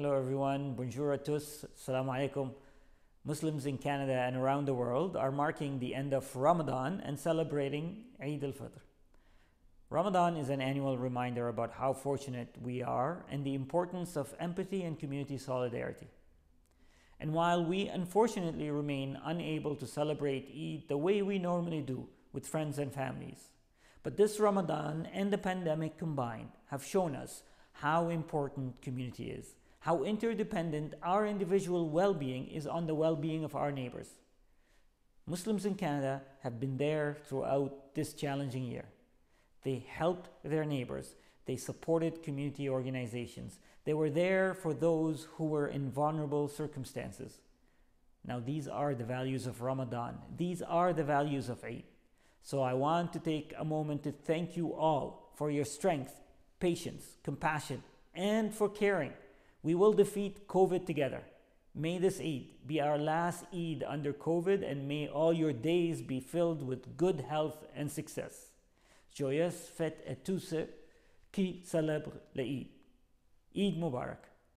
Hello everyone, bonjour à tous, assalamu alaikum. Muslims in Canada and around the world are marking the end of Ramadan and celebrating Eid al-Fitr. Ramadan is an annual reminder about how fortunate we are and the importance of empathy and community solidarity. And while we unfortunately remain unable to celebrate Eid the way we normally do with friends and families, but this Ramadan and the pandemic combined have shown us how important community is how interdependent our individual well-being is on the well-being of our neighbors. Muslims in Canada have been there throughout this challenging year. They helped their neighbors. They supported community organizations. They were there for those who were in vulnerable circumstances. Now, these are the values of Ramadan. These are the values of Eid. So, I want to take a moment to thank you all for your strength, patience, compassion, and for caring. We will defeat COVID together. May this Eid be our last Eid under COVID and may all your days be filled with good health and success. Joyeuse Fête à tous ceux qui célèbrent l'Eid. Eid Mubarak.